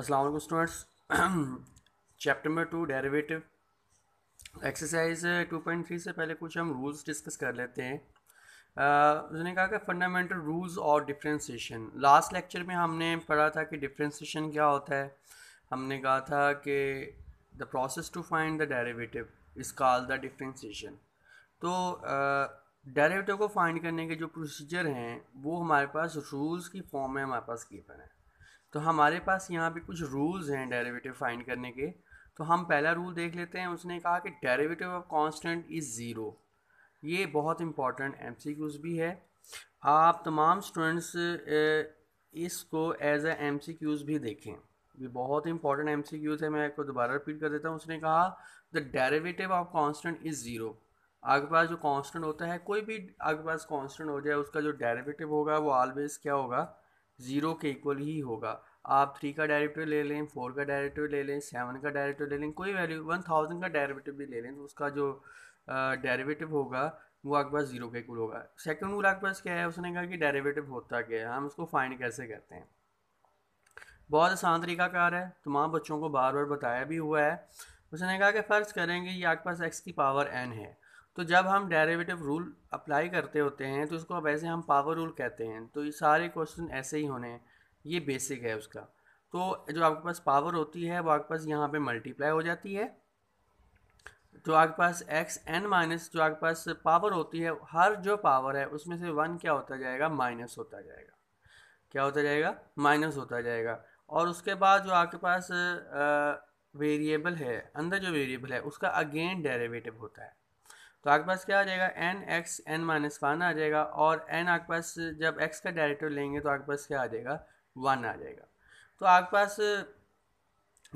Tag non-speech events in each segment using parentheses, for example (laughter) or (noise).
Aslam students chapter number two derivative exercise two point three से पहले कुछ हम रूल्स डिस्कस कर लेते हैं उसने कहा कि फंडामेंटल रूल्स और डिफ्रेंसीशन लास्ट लेक्चर में हमने पढ़ा था कि डिफ्रेंसीशन क्या होता है हमने कहा था कि the process to find the derivative is call the differentiation तो डेरिवेटिव uh, को फाइंड करने के जो प्रोसीजर हैं वो हमारे पास रूल्स की फॉर्म में हमारे पास पर है तो हमारे पास यहाँ पे कुछ रूल्स हैं डेरिवेटिव फाइंड करने के तो हम पहला रूल देख लेते हैं उसने कहा कि derivative of constant is zero ये बहुत इम्पॉर्टेंट एम भी है आप तमाम स्टूडेंट्स इसको एज ए एम भी देखें ये बहुत इंपॉर्टेंट एम है मैं आपको दोबारा रिपीट कर देता हूँ उसने कहा the derivative of constant is zero आगे पास जो कांस्टेंट होता है कोई भी आगे पास कांस्टेंट हो जाए उसका जो डेरिवेटिव होगा वो ऑलवेज क्या होगा ज़ीरो के इक्वल ही होगा आप थ्री का डायरेक्टिव ले लें फोर का डायरेक्टिव ले लें सेवन का डायरेक्टिव ले लें कोई वैल्यू वन थाउजेंड का डायरेवेटिव भी ले लें तो उसका जो डेरिवेटिव uh, होगा वो आपके पास जीरो के कुल होगा सेकंड रूल आपके पास क्या है उसने कहा कि डेरिवेटिव होता क्या है हम उसको फाइंड कैसे करते हैं बहुत आसान तरीकाकार है तमाम बच्चों को बार बार बताया भी हुआ है उसने कहा कि फ़र्ज़ करेंगे ये आपके पास एक्स की पावर एन है तो जब हम डेरिवेटिव रूल अप्लाई करते होते हैं तो उसको अब ऐसे हम पावर रूल कहते हैं तो ये सारे क्वेश्चन ऐसे ही होने हैं ये बेसिक है उसका तो जो आपके पास पावर होती है वो आपके पास यहाँ पे मल्टीप्लाई हो जाती है जो आपके पास एक्स एन माइनस जो आपके पास पावर होती है हर जो पावर है उसमें से वन क्या होता जाएगा माइनस होता जाएगा क्या होता जाएगा माइनस होता जाएगा और उसके बाद जो आपके पास वेरिएबल है अंदर जो वेरिएबल है उसका अगेन डेरिवेटिव होता है तो आपके पास क्या आ जाएगा n x n minus one आ जाएगा और एन आपके पास जब एक्स का डायरेटिव लेंगे तो आपके पास क्या आ जाएगा वन आ जाएगा तो आपके पास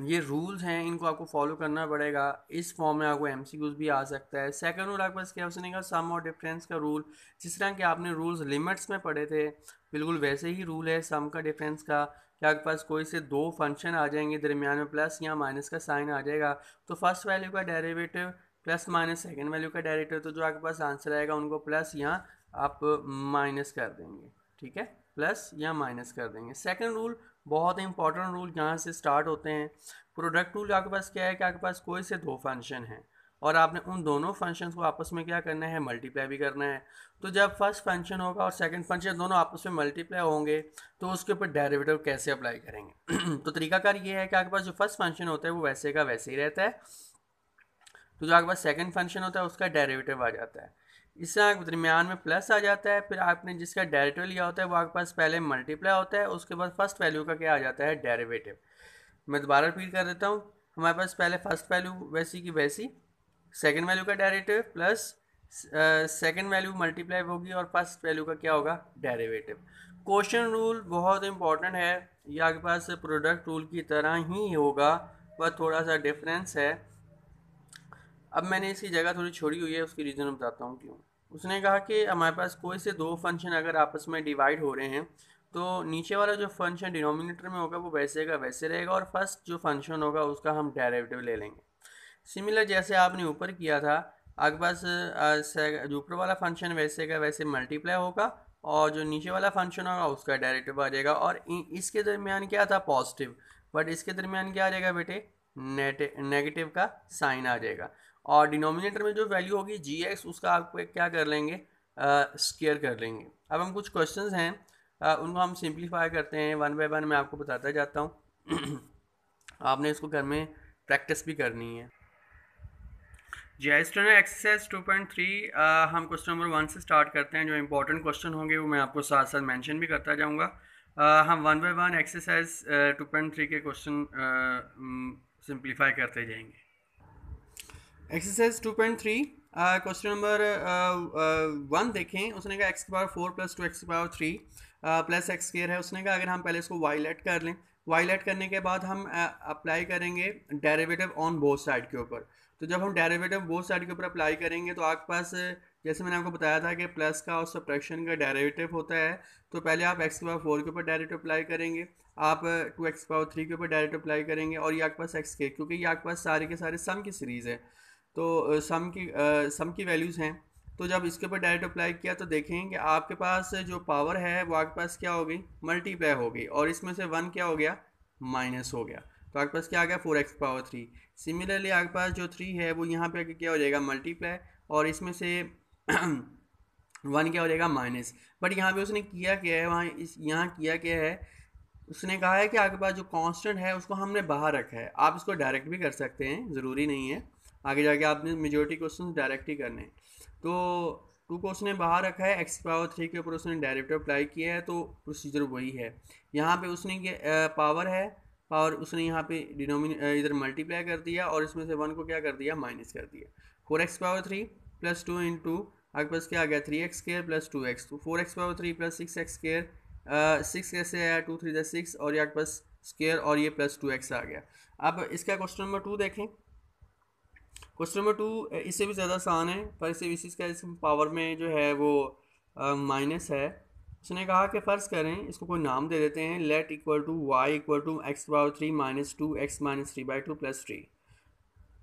ये रूल्स हैं इनको आपको फॉलो करना पड़ेगा इस फॉर्म में आपको एम भी आ सकता है सेकंड रूल आपके पास क्या उसने कहा सम और डिफरेंस का रूल जिस तरह के आपने रूल्स लिमिट्स में पढ़े थे बिल्कुल वैसे ही रूल है सम का डिफरेंस का कि आपके पास कोई से दो फंक्शन आ जाएंगे दरमियान में प्लस या माइनस का साइन आ जाएगा तो फर्स्ट वैल्यू का derivative plus minus second value का डेरेवेटिव तो जो आपके पास आंसर आएगा उनको प्लस या आप माइनस कर देंगे ठीक है प्लस या माइनस कर देंगे सेकंड रूल बहुत ही इंपॉर्टेंट रूल यहाँ से स्टार्ट होते हैं प्रोडक्ट रूल आपके पास क्या है कि आपके पास कोई से दो फंक्शन हैं और आपने उन दोनों फंक्शंस को आपस में क्या करना है मल्टीप्लाई भी करना है तो जब फर्स्ट फंक्शन होगा और सेकंड फंक्शन दोनों आपस में मल्टीप्लाई होंगे तो उसके ऊपर डेरिवेटिव कैसे अप्लाई करेंगे (clears throat) तो तरीकाकार ये है कि आपके पास जो फर्स्ट फंक्शन होता है वो वैसे का वैसे ही रहता है तो जो आपके पास सेकंड फंक्शन होता है उसका डेरिवेटिव आ जाता है इस आपके दरमियान में प्लस आ जाता है फिर आपने जिसका डेरिवेटिव लिया होता है वो आपके पास पहले मल्टीप्लाई होता है उसके बाद फर्स्ट वैल्यू का क्या आ जाता है डेरिवेटिव मैं दोबारा रिपीट कर देता हूँ हमारे पास पहले फर्स्ट वैल्यू वैसी की वैसी सेकेंड वैल्यू का derivative plus second value multiply होगी और फर्स्ट वैल्यू का क्या होगा डेरिवेटिव क्वेश्चन रूल बहुत इंपॉर्टेंट है ये आपके पास प्रोडक्ट रूल की तरह ही होगा पर थोड़ा सा डिफरेंस है अब मैंने इसकी जगह थोड़ी छोड़ी हुई है उसकी रीज़न बताता हूँ क्यों उसने कहा कि हमारे पास कोई से दो फंक्शन अगर आपस में डिवाइड हो रहे हैं तो नीचे वाला जो फंक्शन डिनोमिनेटर में होगा वो वैसे का वैसे रहेगा और फर्स्ट जो फंक्शन होगा उसका हम डेरिवेटिव ले लेंगे सिमिलर जैसे आपने ऊपर किया था आपके पास जो ऊपर वाला फंक्शन वैसे का वैसे मल्टीप्लाई होगा और जो नीचे वाला फंक्शन होगा उसका डेरिवेटिव आ जाएगा और इसके दरमियान क्या था पॉजिटिव बट इसके दरमियान क्या आ जाएगा बेटे नेगेटिव का साइन आ जाएगा और डिनोमिनेटर में जो वैल्यू होगी जी एक्स उसका आपको क्या कर लेंगे स्केयर कर लेंगे अब हम कुछ क्वेश्चंस हैं आ, उनको हम सिंप्लीफाई करते हैं वन बाय वन मैं आपको बताता जाता हूँ (clears throat) आपने इसको घर में प्रैक्टिस भी करनी है जी आई student exercise two point three हम क्वेश्चन नंबर वन से स्टार्ट करते हैं जो इंपॉर्टेंट क्वेश्चन होंगे वो मैं आपको साथ साथ मैंशन भी करता जाऊँगा uh, हम one by one exercise two point three के क्वेश्चन सिंप्लीफाई करते जाएंगे exercise two point three question number one देखें उसने कहा x power four plus two x power three plus x square है उसने कहा अगर हम पहले इसको वाई लेट कर लें वाई लेट करने के बाद हम अप्लाई uh, करेंगे डेरिवेटिव ऑन बोथ साइड के ऊपर तो जब हम डेरिवेटिव बोथ साइड के ऊपर अप्लाई करेंगे तो आपके पास जैसे मैंने आपको बताया था कि प्लस का और सब्ट्रैक्शन का डेरिवेटिव होता है तो पहले आप एक्स पावर फोर के ऊपर डायरेक्ट अप्लाई करेंगे आप टू एक्स पावर थ्री के ऊपर डायरेक्ट अप्लाई करेंगे और ये आपके पास एक्स के क्योंकि ये आपके पास सारे के सारे सम की सीरीज़ है तो सम की सम की वैल्यूज़ हैं तो जब इसके ऊपर डायरेक्ट अप्लाई किया तो देखें कि आपके पास जो पावर है वो आपके पास क्या हो गई मल्टीप्लाई हो गई और इसमें से वन क्या हो गया माइनस हो गया तो आपके पास क्या आ गया four x power three similarly आपके पास जो थ्री है वो यहाँ पे क्या हो जाएगा मल्टीप्लाई और इसमें से वन (clears throat) क्या हो जाएगा माइनस बट यहाँ पे उसने किया क्या है वहाँ इस यहाँ किया क्या है उसने कहा है कि आपके पास जो कांस्टेंट है उसको हमने बाहर रखा है आप इसको डायरेक्ट भी कर सकते हैं ज़रूरी नहीं है आगे जाके आपने मेजोरिटी क्वेश्चन डायरेक्ट ही करने हैं तो टू क्वेश्चन ने बाहर रखा है एक्स पावर थ्री के ऊपर उसने डायरेक्ट अप्लाई किया है तो प्रोसीजर वही है यहाँ पे उसने पावर है पावर उसने यहाँ पे डिनोमिन इधर मल्टीप्लाई कर दिया और इसमें से वन को क्या कर दिया माइनस कर दिया four x power three plus two in to आपके पास क्या आ गया three x square plus two x तो four x power three plus six x square six कैसे आया टू थ्री जैसे सिक्स और ये आपके पास स्केयर और ये प्लस टू एक्स आ गया अब इसका क्वेश्चन नंबर टू देखें क्वेश्चन नंबर टू इससे भी ज़्यादा आसान है पर इसी का इस पावर में जो है वो माइनस है उसने कहा कि फ़र्ज़ करें इसको कोई नाम दे देते हैं let equal to y equal to x power three minus two x minus three by two plus three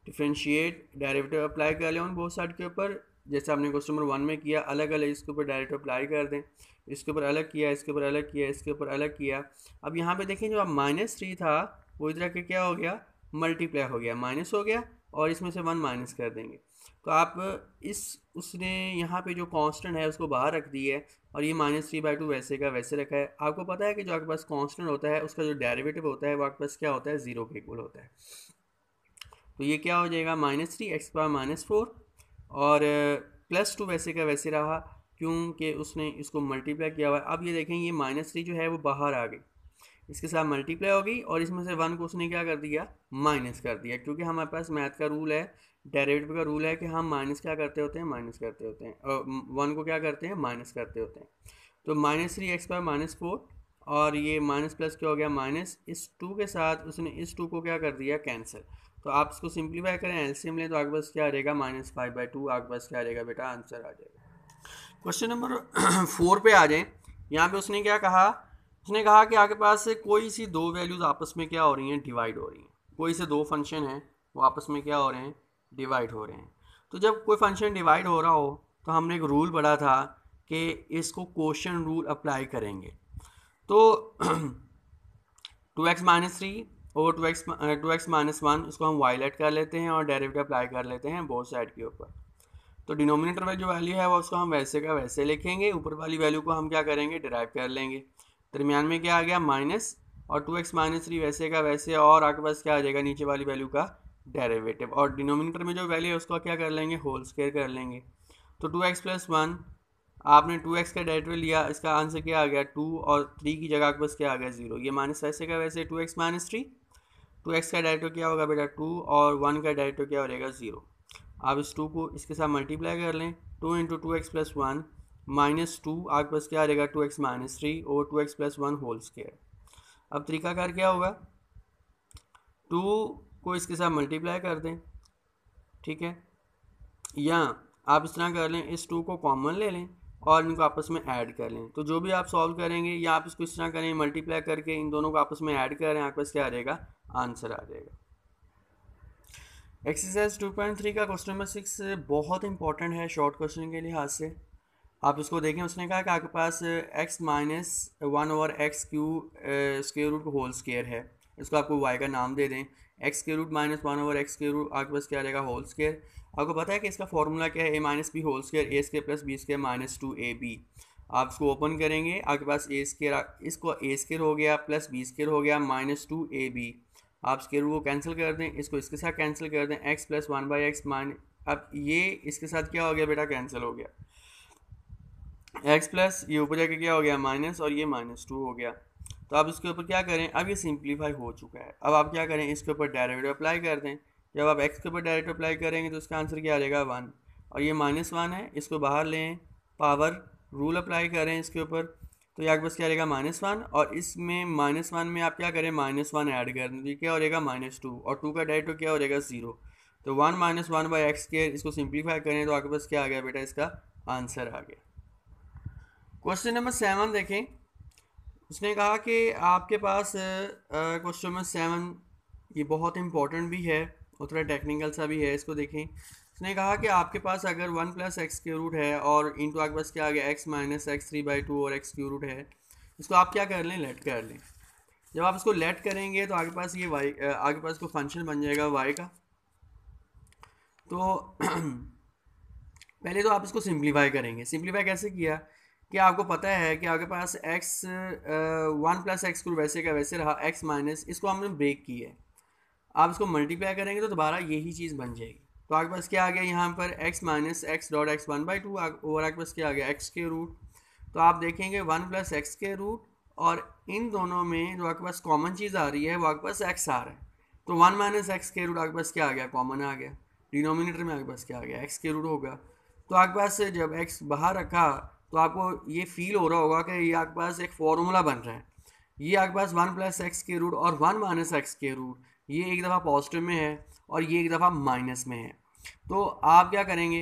differentiate derivative apply कर लें उन बहुत साइड के ऊपर जैसे आपने क्वेश्चन नंबर वन में किया अलग अलग इसके ऊपर डायरेक्ट अप्लाई कर दें इसके ऊपर अलग किया इसके ऊपर अलग किया इसके ऊपर अलग किया अब यहाँ पे देखें जो आप माइनस थ्री था वो इधर के क्या हो गया मल्टीप्लाई हो गया माइनस हो गया और इसमें से वन माइनस कर देंगे तो आप इस उसने यहाँ पे जो कांस्टेंट है उसको बाहर रख दी है और ये माइनस थ्री बाई टू वैसे का वैसे रखा है आपको पता है कि जो आपके पास कांस्टेंट होता है उसका जो डेरिवेटिव होता है वो आपके पास क्या होता है ज़ीरो के इक्वल होता है तो ये क्या हो जाएगा minus three x power minus four और प्लस टू वैसे का वैसे रहा क्योंकि उसने इसको मल्टीप्लाई किया हुआ है अब ये देखें ये माइनस थ्री जो है वो बाहर आ गई इसके साथ मल्टीप्लाई हो गई और इसमें से वन को उसने क्या कर दिया माइनस कर दिया क्योंकि हमारे पास मैथ का रूल है डेरिवेटिव का रूल है कि हम माइनस क्या करते होते हैं माइनस करते होते हैं और वन को क्या करते हैं माइनस करते होते हैं तो माइनस थ्री एक्स पर माइनस फोर और ये माइनस प्लस क्या हो गया माइनस इस टू के साथ उसने इस टू को क्या कर दिया कैंसिल तो आप इसको सिंप्लीफाई करें एलसीएम लें तो आगे बस क्या आ जाएगा माइनस फाइव बाई टू आगे बस क्या आ जाएगा बेटा आंसर आ जाएगा क्वेश्चन नंबर फोर पे आ जाएं यहाँ पे उसने क्या कहा उसने कहा कि आपके पास कोई सी दो वैल्यूज़ आपस में क्या हो रही हैं डिवाइड हो रही हैं कोई से दो फंक्शन हैं वो आपस में क्या हो रहे हैं डिवाइड हो रहे हैं तो जब कोई फंक्शन डिवाइड हो रहा हो तो हमने एक रूल पढ़ा था कि इसको क्वेश्चन रूल अप्लाई करेंगे तो टू एक्स माइनस थ्री और two x two x minus one इसको हम वायलेट कर लेते हैं और डायरेक्ट अप्लाई कर लेते हैं बोथ साइड के ऊपर तो डिनोमिनेटर में जो वैल्यू है वो उसको हम वैसे का वैसे लिखेंगे ऊपर वाली वैल्यू को हम क्या करेंगे डिराइव कर लेंगे दरमियान में क्या आ गया माइनस और टू एक्स माइनस थ्री वैसे का वैसे और आपके पास क्या आ जाएगा नीचे वाली वैल्यू का डेरेवेटिव और डिनोमिनेटर में जो वैल्यू है उसका क्या कर लेंगे होल स्केयर कर लेंगे तो टू एक्स प्लस वन आपने टू एक्स का डेरेटिव लिया इसका आंसर क्या आ गया टू और थ्री की जगह आपके पास क्या आ गया जीरो ये माइनस वैसे का वैसे two x minus three two x का डायरेक्टर क्या होगा बेटा टू और वन का डायरेक्टर क्या हो जाएगा ज़ीरो आप इस टू को इसके साथ मल्टीप्लाई कर लें two into two x plus one minus two आगे पास क्या आ जाएगा टू एक्स माइनस थ्री और two x plus one whole square अब तरीकाकार क्या होगा टू को इसके साथ मल्टीप्लाई कर दें ठीक है या आप इस तरह कर लें इस टू को कॉमन ले लें और इनको आपस में ऐड कर लें तो जो भी आप सॉल्व करेंगे या आप इसको इस तरह करें मल्टीप्लाई करके इन दोनों को आपस में ऐड करें आपके पास क्या आ जाएगा आंसर आ जाएगा एक्सरसाइज 2.3 का क्वेश्चन नंबर सिक्स बहुत इंपॉर्टेंट है शॉर्ट क्वेश्चन के लिहाज से आप उसको देखें उसने कहा कि आपके पास x minus one over x cube square root whole square है इसको आपको वाई का नाम दे दें एक्स के root minus one over x के रूट आपके पास क्या आ जाएगा होल स्केयर आपको पता है कि इसका फॉर्मूला क्या है a minus b whole square a square plus b square minus two a b आप इसको ओपन करेंगे आपके पास ए स्केयर इसको ए स्केयर हो गया प्लस बी स्केयर हो गया माइनस टू ए बी आप स्केयर को कैंसिल कर दें इसको इसके साथ कैंसिल कर दें x plus one by x minus अब ये इसके साथ क्या हो गया बेटा कैंसिल हो गया एक्स प्लस ये ऊपर जाके क्या हो गया माइनस और ये माइनस टू हो गया तो आप इसके ऊपर क्या करें अब ये सिंप्लीफाई हो चुका है अब आप क्या करें इसके ऊपर डायरेक्ट अप्लाई कर दें जब आप एक्स के ऊपर डायरेक्ट अप्लाई करेंगे तो इसका आंसर क्या आ जाएगा वन और ये माइनस वन है इसको बाहर लें पावर रूल अप्लाई करें इसके ऊपर तो ये आपके पास क्या आएगा माइनस वन और इसमें माइनस वन में आप क्या करें माइनस वन ऐड कर दें तो क्या हो जाएगा माइनस टू और टू का डायरेक्ट क्या हो जाएगा ज़ीरो तो one minus one by x के इसको सिंप्लीफाई करें तो आपके पास क्या आ गया बेटा इसका आंसर आ गया क्वेश्चन नंबर सेवन देखें उसने कहा कि आपके पास क्वेश्चन नंबर सेवन ये बहुत इंपॉर्टेंट भी है और थोड़ा टेक्निकल सा भी है इसको देखें उसने कहा कि आपके पास अगर one plus x cube root है और इंटू आपके पास क्या आ गया x minus x three by two और एक्स क्यू रूट है इसको आप क्या कर लें लेट कर लें जब आप इसको लेट करेंगे तो आगे पास ये वाई आगे पास को फंक्शन बन जाएगा वाई का तो (clears throat) पहले तो आप इसको सिंप्लीफाई करेंगे सिंप्लीफाई कैसे किया कि आपको पता है कि आपके पास एक्स वन प्लस एक्स को वैसे का वैसे रहा एक्स माइनस इसको हमने ब्रेक की है आप इसको मल्टीप्लाई करेंगे तो दोबारा यही चीज़ बन जाएगी तो आपके पास क्या आ गया यहाँ पर x minus x dot x one by two और आपके पास क्या आ गया एक्स के रूट तो आप देखेंगे वन प्लस एक्स के रूट और इन दोनों में जो आपके पास कॉमन चीज़ आ रही है वो आपके पास एक्स आ रहा है तो वन माइनस एक्स के रूट आपके पास क्या आ गया कॉमन आ गया डिनोमिनेटर में आपके पास क्या आ गया एक्स के रूट होगा तो आपके पास जब एक्स बाहर रखा तो आपको ये फील हो रहा होगा कि ये आपके पास एक फॉर्मूला बन रहा है ये आपके पास वन प्लस एक्स के रूट और वन माइनस एक्स के रूट ये एक दफ़ा पॉजिटिव में है और ये एक दफ़ा माइनस में है तो आप क्या करेंगे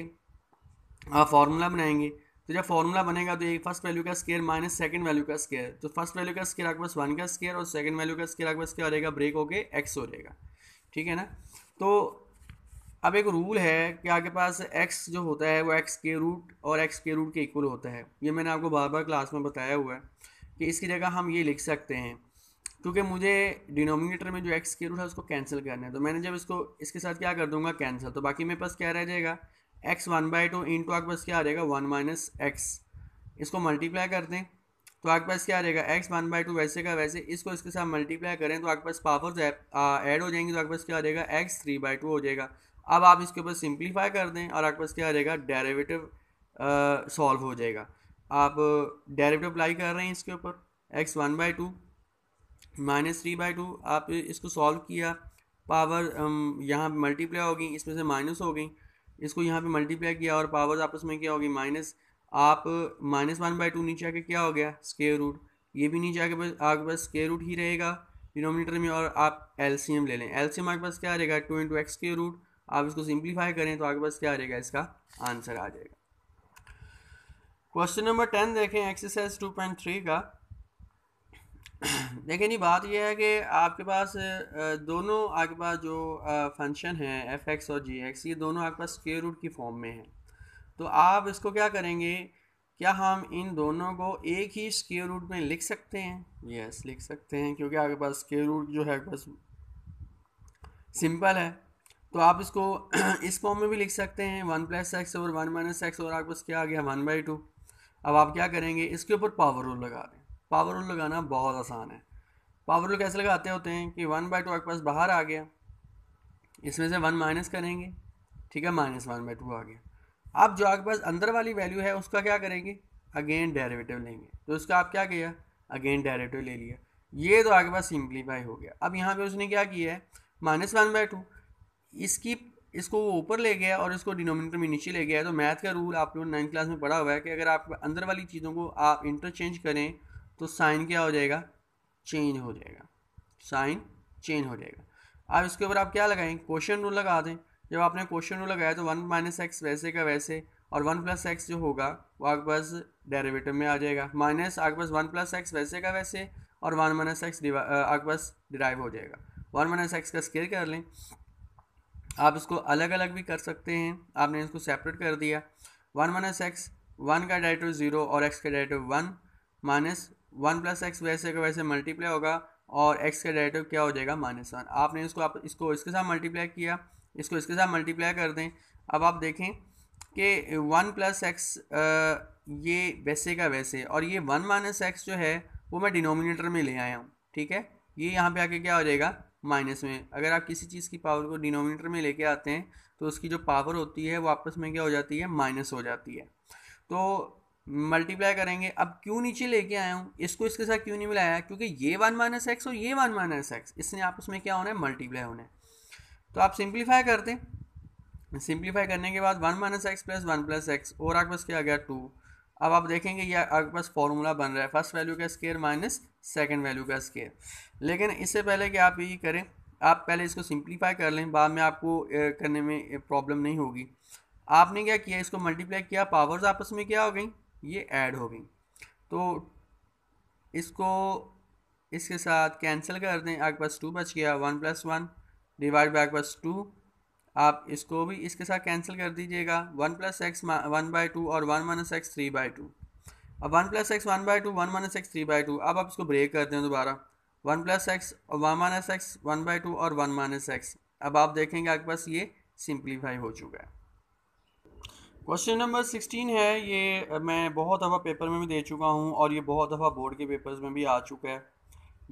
आप फार्मूला बनाएंगे तो जब फार्मूला बनेगा तो एक फर्स्ट वैल्यू का स्केयर माइनस सेकंड वैल्यू का स्केयर तो फर्स्ट वैल्यू का स्केयर आपके पास वन का स्केयर और सेकंड वैल्यू का स्केयर आपके पास क्या हो रहेगा ब्रेक होके एक्स हो जाएगा ठीक है ना तो अब एक रूल है कि आपके पास एक्स जो होता है वो एक्स के रूट और एक्स के रूट के इक्वल होता है ये मैंने आपको बार बार क्लास में बताया हुआ है कि इसकी जगह हम ये लिख सकते हैं क्योंकि मुझे डिनोमिनेटर में जो एक्स के रूट है उसको कैंसिल करना है तो मैंने जब इसको इसके साथ क्या कर दूंगा कैंसिल तो बाकी मेरे पास क्या रह जाएगा x one by two in to आपके पास क्या आ जाएगा वन माइनस एक्स इसको मल्टीप्लाई कर दें तो आपके पास क्या आ जाएगा एक्स वन बाई टू वैसे का वैसे इसको इसके साथ मल्टीप्लाई करें तो आपके पास पावर्स ऐड हो जाएंगे तो आपके पास क्या आ जाएगा एक्स थ्री बाई टू हो जाएगा अब आप इसके ऊपर सिंप्लीफाई कर दें और आपके पास क्या आ जाएगा डेरेवेटिव सॉल्व हो जाएगा आप डेरेवेटिव अप्लाई कर रहे हैं इसके ऊपर x one by two minus three by two आप इसको सॉल्व किया पावर यहाँ मल्टीप्लाई हो गई इसमें से माइनस हो गई इसको यहाँ पे मल्टीप्लाई किया और पावर आपस में क्या होगी माइनस आप माइनस वन बाई टू नीचे आके क्या हो गया स्केयर रूट ये भी नीचे आके पास आपके पास स्केयर रूट ही रहेगा डिनोमिनेटर में और आप एलसीएम ले लें एलसीएम आपके पास क्या रहेगा two into x square root आप इसको सिंप्लीफाई करें तो आपके पास क्या आ जाएगा इसका आंसर आ जाएगा क्वेश्चन नंबर टेन देखें एक्सरसाइज टू पॉइंट थ्री का (clears throat) देखें नहीं बात यह है कि आपके पास दोनों आपके पास जो फंक्शन है एफ एक्स और जी एक्स ये दोनों आपके पास स्केयर रूट की फॉर्म में है तो आप इसको क्या करेंगे क्या हम इन दोनों को एक ही स्केयर रूट में लिख सकते हैं यस yes, लिख सकते हैं क्योंकि आपके पास स्केयर रूट जो है बस सिंपल है तो आप इसको (clears throat) इस फॉर्म में भी लिख सकते हैं वन प्लस एक्स और वन माइनस एक्स और आपके पास क्या आ गया वन बाई टू अब आप क्या करेंगे इसके ऊपर पावर रूल लगा दें पावर रूल लगाना बहुत आसान है पावर रूल कैसे लगाते होते हैं कि वन बाई टू आपके पास बाहर आ गया इसमें से वन माइनस करेंगे ठीक है माइनस वन बाई टू आ गया अब जो आपके पास अंदर वाली वैल्यू है उसका क्या करेंगे अगेन डेरिवेटिव लेंगे तो उसका आप क्या किया अगेन डेरिवेटिव ले लिया ये तो आपके पास सिंप्लीफाई हो गया अब यहाँ पे उसने क्या किया है माइनस वन बाई टू इसकी इसको वो ऊपर ले गया और इसको डिनोमिनेटर में नीचे ले गया तो मैथ का रूल आप लोग नाइन्थ क्लास में पढ़ा हुआ है कि अगर आप अंदर वाली चीज़ों को आप इंटरचेंज करें तो साइन क्या हो जाएगा चेंज हो जाएगा साइन चेंज हो जाएगा अब इसके ऊपर आप क्या लगाएं क्वेश्चन रूल लगा दें जब आपने क्वेश्चन रूल लगाया तो वन माइनस एक्स वैसे का वैसे और वन प्लस एक्स जो होगा वो आपके पास डेरिवेटिव में आ जाएगा माइनस आपके पास वन प्लस एक्स वैसे का वैसे और वन माइनस एक्स आपके पास डिराइव हो जाएगा वन माइनस एक्स का स्केयर कर लें आप इसको अलग अलग भी कर सकते हैं आपने इसको सेपरेट कर दिया वन माइनस एक्स वन का डायरेटिव ज़ीरो और एक्स का derivative one minus one plus x वैसे का वैसे मल्टीप्लाई होगा और एक्स का डायरेटिव क्या हो जाएगा माइनस वन आपने इसको आप इसको इसके साथ मल्टीप्लाई किया इसको इसके साथ मल्टीप्लाई कर दें अब आप देखें कि वन प्लस एक्स ये वैसे का वैसे और ये वन माइनस एक्स जो है वो मैं डिनोमिनेटर में ले आया हूँ ठीक है ये यहाँ पे आके क्या हो जाएगा माइनस में अगर आप किसी चीज़ की पावर को डिनोमिनेटर में लेके आते हैं तो उसकी जो पावर होती है वो आपस में क्या हो जाती है माइनस हो जाती है तो मल्टीप्लाई करेंगे अब क्यों नीचे लेके आया हूँ इसको इसके साथ क्यों नहीं मिलाया क्योंकि ये वन माइनस एक्स और ये वन माइनस एक्स इसने आपस में क्या होना है मल्टीप्लाई होना है तो आप सिंप्लीफाई करते हैं सिंप्लीफाई करने के बाद one minus x plus one plus x और आपके पास क्या आ गया टू अब आप देखेंगे ये आपके पास फॉर्मूला बन रहा है फर्स्ट वैल्यू का स्केयर माइनस सेकेंड वैल्यू का स्केयर लेकिन इससे पहले कि आप ये करें आप पहले इसको सिंप्लीफाई कर लें बाद में आपको करने में प्रॉब्लम नहीं होगी आपने क्या किया इसको मल्टीप्लाई किया पावर्स आपस में क्या हो गई ये ऐड हो गई तो इसको इसके साथ कैंसिल कर दें आपके पास टू बच गया one plus one divide by आपके पास टू आप इसको भी इसके साथ कैंसिल कर दीजिएगा one plus x one by two और one minus x three by two अब one plus x one by two one minus x three by two अब आप इसको ब्रेक कर दें दोबारा one plus x one minus x one by two और one minus x अब आप देखेंगे आपके पास ये सिंप्लीफाई हो चुका है क्वेश्चन नंबर सिक्सटीन है ये मैं बहुत दफ़ा पेपर में भी दे चुका हूँ और ये बहुत दफ़ा बोर्ड के पेपर्स में भी आ चुका है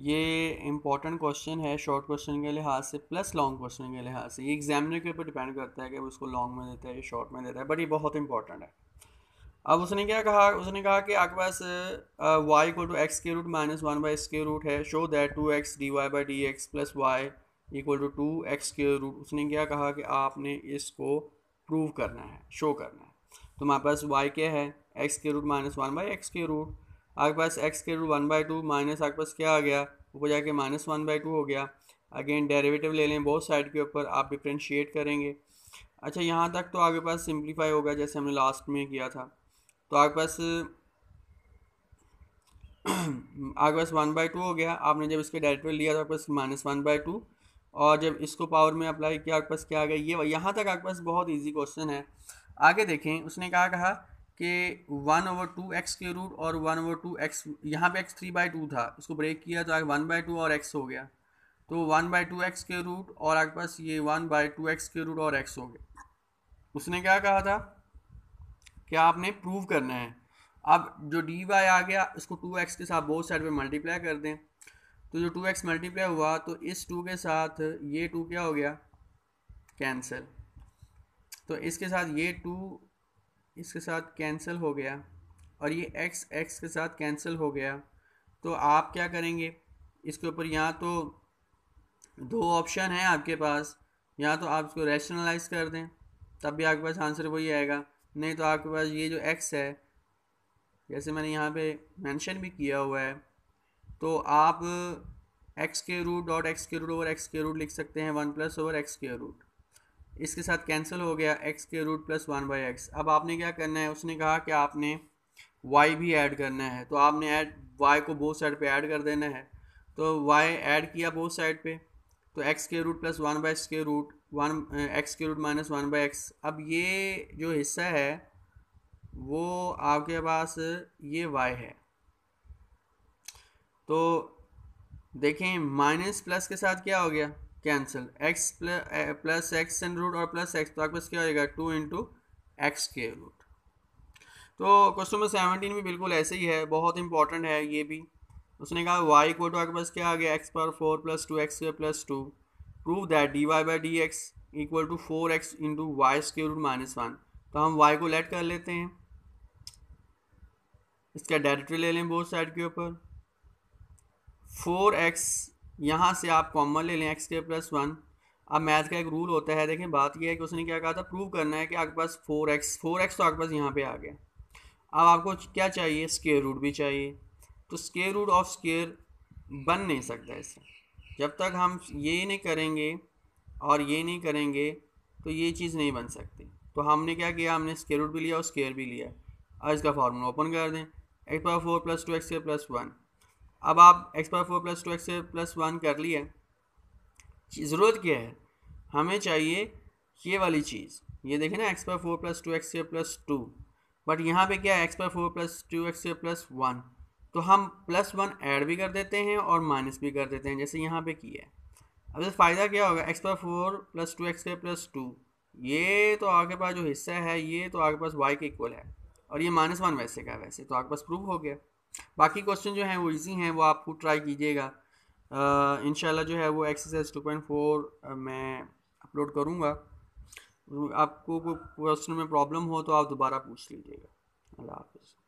ये इंपॉर्टेंट क्वेश्चन है शॉर्ट क्वेश्चन के लिहाज से प्लस लॉन्ग क्वेश्चन के लिहाज से ये एग्जामिनर के ऊपर डिपेंड करता है कि वो उसको लॉन्ग में देता है या शॉर्ट में देता है बट ये बहुत इंपॉर्टेंट है अब उसने क्या कहा उसने कहा कि आपके पास वाई इक्वल टू एक्स के root minus one by x के रूट है show that two x d y by d x plus y equal to two x के रूट उसने क्या कहा कि आपने इसको प्रूव करना है शो करना है तो हमारे पास वाई क्या है एक्स के root minus one by x के रूट आपके पास एक्स के root one by two minus आपके पास क्या आ गया ऊपर जाके माइनस वन बाई टू हो गया अगेन डेरिवेटिव ले लें बहुत साइड के ऊपर आप डिफ्रेंशिएट करेंगे अच्छा यहाँ तक तो आपके पास सिंप्लीफाई होगा जैसे हमने लास्ट में किया था तो आपके पास आपके पास वन बाई टू हो गया आपने जब इसके डेरिवेटिव लिया तो आपके पास माइनस वन बाई टू और जब इसको पावर में अप्लाई किया आपके पास क्या आ गया ये यहाँ तक आपके पास बहुत ईजी क्वेश्चन है आगे देखें उसने क्या कहा कि वन ओवर टू एक्स के रूट और वन ओवर टू एक्स यहाँ पे एक्स थ्री बाई टू था इसको ब्रेक किया तो आगे वन बाई टू और एक्स हो गया तो वन बाई टू एक्स के रूट और आपके पास ये वन बाई टू एक्स के रूट और एक्स हो गया उसने क्या कहा था कि आपने प्रूव करना है अब जो डी वाई आ गया इसको टू एक्स के साथ बहुत साइड पर मल्टीप्लाई कर दें तो जो टू एक्स मल्टीप्लाई हुआ तो इस टू के साथ ये टू क्या हो गया कैंसिल तो इसके साथ ये टू इसके साथ कैंसिल हो गया और ये एक्स एक्स के साथ कैंसिल हो गया तो आप क्या करेंगे इसके ऊपर यहाँ तो दो ऑप्शन हैं आपके पास या तो आप इसको रैशनलाइज कर दें तब भी आपके पास आंसर वही आएगा नहीं तो आपके पास ये जो एक्स है जैसे मैंने यहाँ पे मेंशन भी किया हुआ है तो आप एक्स के रूट डॉट एक्स के रूट ओवर एक्स के रूट लिख सकते हैं वन प्लस ओवर एक्स के रूट इसके साथ कैंसिल हो गया एक्स के root plus one by x अब आपने क्या करना है उसने कहा कि आपने वाई भी ऐड करना है तो आपने ऐड वाई को बोथ साइड पे ऐड कर देना है तो वाई ऐड किया बोथ साइड पे तो एक्स के रूट प्लस वन बाई के रूट वन एक्स के root minus one by x अब ये जो हिस्सा है वो आपके पास ये वाई है तो देखें माइनस प्लस के साथ क्या हो गया cancel x plus x n root और प्लस एक्स तो आपके पास क्या होगा टू इंटू एक्स के रूट तो क्वेश्चन नंबर सेवनटीन भी बिल्कुल ऐसे ही है बहुत इंपॉर्टेंट है ये भी उसने कहा वाई को टू आपके पास क्या आ गया एक्स पर four plus two x plus two prove that d y by d x equal to four x into y square root minus one तो हम वाई को लेट कर लेते हैं इसका डायरेक्टरी ले लें बोथ साइड के ऊपर फोर एक्स यहाँ से आप कॉमन ले लें एक्स के प्लस वन अब मैथ का एक रूल होता है देखें बात यह है कि उसने क्या कहा था प्रूव करना है कि आपके पास फोर एक्स फोर एक्स तो आपके पास यहाँ पे आ गया अब आपको क्या चाहिए स्केयर रूट भी चाहिए तो स्केयर रूट ऑफ स्केयर बन नहीं सकता इससे जब तक हम ये नहीं करेंगे और ये नहीं करेंगे तो ये चीज़ नहीं बन सकती तो हमने क्या किया हमने स्केयर रूट भी लिया और स्केयर भी लिया और इसका फार्मूला ओपन कर दें x power four plus two x square plus one अब आप x power four plus two x plus one कर लिए ज़रूरत क्या है हमें चाहिए ये वाली चीज़ ये देखें ना x power four plus two x plus two but यहाँ पे क्या है x power four plus two x plus one तो हम प्लस वन ऐड भी कर देते हैं और माइनस भी कर देते हैं जैसे यहाँ पे किया है अब इसका फ़ायदा क्या होगा x power four plus two x plus two ये तो आपके पास जो हिस्सा है ये तो आपके पास वाई के इक्वल है और ये माइनस वन वैसे का वैसे तो आपके पास प्रूफ हो गया बाकी क्वेश्चन जो हैं वो इजी हैं वो आपको ट्राई कीजिएगा इन जो है वो एक्सरसाइज टू पॉइंट फोर मैं अपलोड करूँगा आपको क्वेश्चन में प्रॉब्लम हो तो आप दोबारा पूछ लीजिएगा अल्लाह हाफिज़